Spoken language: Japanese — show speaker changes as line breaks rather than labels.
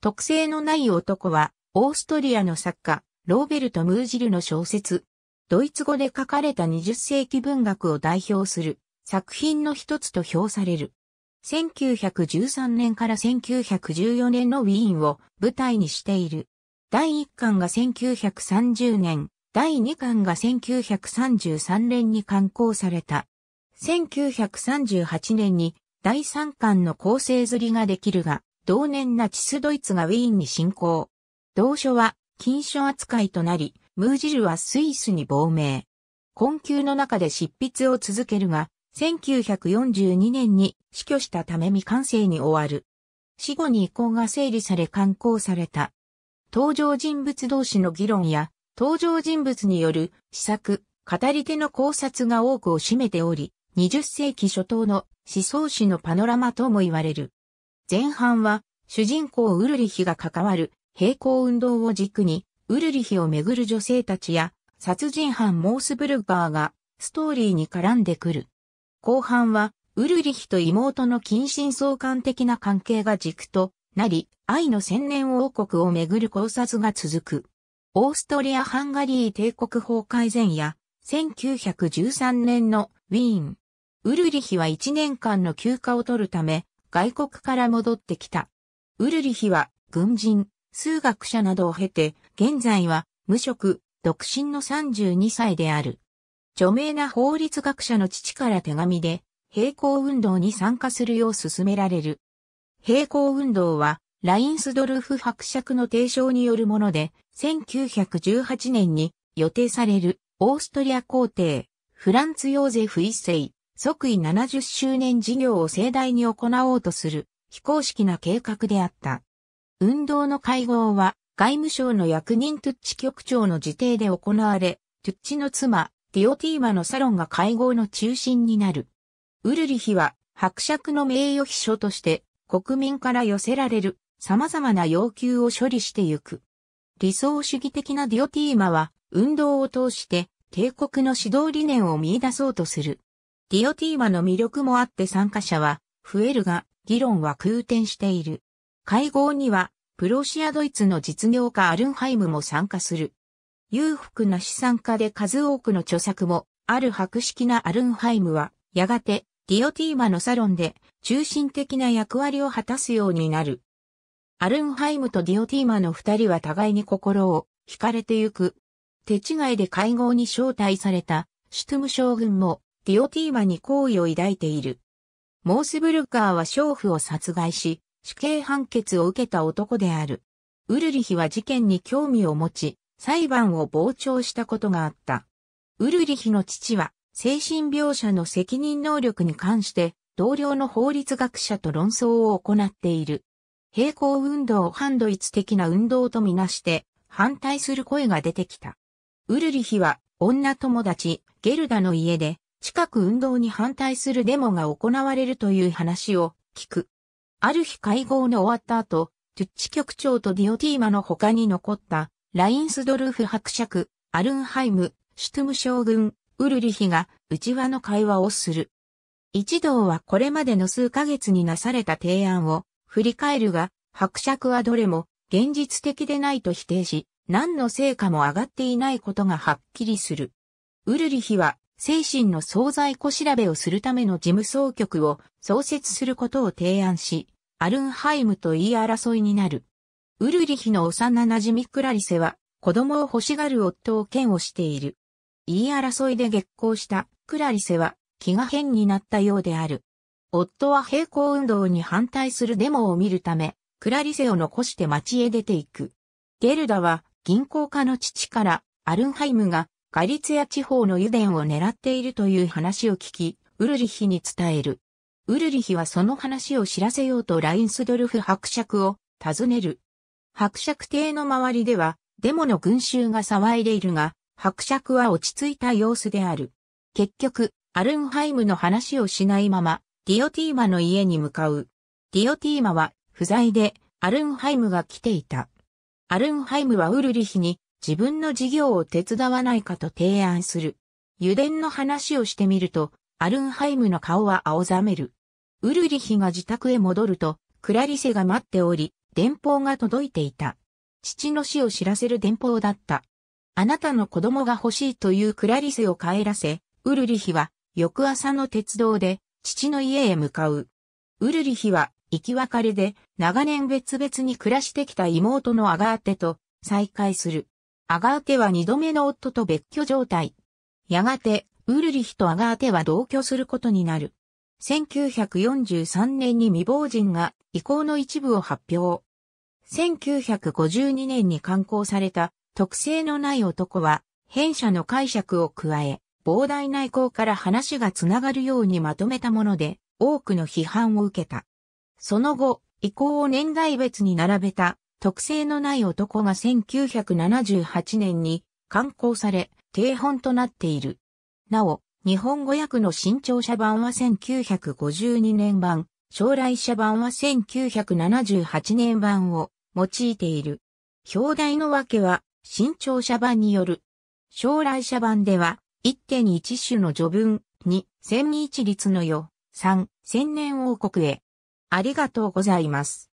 特性のない男は、オーストリアの作家、ローベルト・ムージルの小説。ドイツ語で書かれた20世紀文学を代表する作品の一つと評される。1913年から1914年のウィーンを舞台にしている。第1巻が1930年、第2巻が1933年に刊行された。1938年に第3巻の構成釣りができるが、同年ナチスドイツがウィーンに侵攻。同書は禁書扱いとなり、ムージルはスイスに亡命。困窮の中で執筆を続けるが、1942年に死去したため未完成に終わる。死後に遺構が整理され刊行された。登場人物同士の議論や、登場人物による試作、語り手の考察が多くを占めており、20世紀初頭の思想史のパノラマとも言われる。前半は主人公ウルリヒが関わる平行運動を軸にウルリヒをめぐる女性たちや殺人犯モースブルガーがストーリーに絡んでくる。後半はウルリヒと妹の近親相関的な関係が軸となり愛の千年王国をめぐる考察が続く。オーストリア・ハンガリー帝国法改善や、1913年のウィーン。ウルリヒは1年間の休暇を取るため、外国から戻ってきた。ウルリヒは軍人、数学者などを経て、現在は無職、独身の32歳である。著名な法律学者の父から手紙で、平行運動に参加するよう勧められる。平行運動は、ラインスドルフ伯爵の提唱によるもので、1918年に予定されるオーストリア皇帝、フランツ・ヨーゼフ一世、即位70周年事業を盛大に行おうとする非公式な計画であった。運動の会合は外務省の役人トゥッチ局長の辞邸で行われ、トゥッチの妻、ディオティーマのサロンが会合の中心になる。ウルリヒは伯爵の名誉秘書として国民から寄せられる様々な要求を処理してゆく。理想主義的なディオティーマは運動を通して帝国の指導理念を見出そうとする。ディオティーマの魅力もあって参加者は増えるが、議論は空転している。会合には、プロシアドイツの実業家アルンハイムも参加する。裕福な資産家で数多くの著作も、ある博識なアルンハイムは、やがて、ディオティーマのサロンで、中心的な役割を果たすようになる。アルンハイムとディオティーマの二人は互いに心を惹かれてゆく。手違いで会合に招待された、シュトゥム将軍も、ティオティーマに好意を抱いている。モースブルカーは娼婦を殺害し、死刑判決を受けた男である。ウルリヒは事件に興味を持ち、裁判を傍聴したことがあった。ウルリヒの父は、精神病者の責任能力に関して、同僚の法律学者と論争を行っている。平行運動を反ドイツ的な運動とみなして、反対する声が出てきた。ウルリヒは、女友達、ゲルダの家で、近く運動に反対するデモが行われるという話を聞く。ある日会合の終わった後、トゥッチ局長とディオティーマの他に残った、ラインスドルフ伯爵、アルンハイム、シュトゥム将軍、ウルリヒが内輪の会話をする。一同はこれまでの数ヶ月になされた提案を振り返るが、伯爵はどれも現実的でないと否定し、何の成果も上がっていないことがはっきりする。ウルリヒは精神の総在庫調べをするための事務総局を創設することを提案し、アルンハイムと言い争いになる。ウルリヒの幼馴染クラリセは、子供を欲しがる夫を嫌悪している。言い争いで激高したクラリセは気が変になったようである。夫は平行運動に反対するデモを見るため、クラリセを残して町へ出ていく。ゲルダは銀行家の父からアルンハイムがガリツヤ地方の油田を狙っているという話を聞き、ウルリヒに伝える。ウルリヒはその話を知らせようとラインスドルフ伯爵を訪ねる。伯爵邸の周りでは、デモの群衆が騒いでいるが、伯爵は落ち着いた様子である。結局、アルンハイムの話をしないまま、ディオティーマの家に向かう。ディオティーマは不在で、アルンハイムが来ていた。アルンハイムはウルリヒに自分の事業を手伝わないかと提案する。油田の話をしてみると、アルンハイムの顔は青ざめる。ウルリヒが自宅へ戻ると、クラリセが待っており、電報が届いていた。父の死を知らせる電報だった。あなたの子供が欲しいというクラリセを帰らせ、ウルリヒは翌朝の鉄道で父の家へ向かう。ウルリヒは行き別れで長年別々に暮らしてきた妹のアガーテと再会する。アガーテは二度目の夫と別居状態。やがて、ウルリヒとアガーテは同居することになる。1943年に未亡人が遺構の一部を発表。1952年に刊行された特性のない男は、編者の解釈を加え、膨大な遺構から話がつながるようにまとめたもので、多くの批判を受けた。その後、遺構を年代別に並べた特性のない男が1978年に刊行され、定本となっている。なお、日本語訳の新潮社版は1952年版、将来社版は1978年版を用いている。表題の訳は、新潮社版による。将来社版では、1.1種の序文、2、千日律の世、3、千年王国へ。ありがとうございます。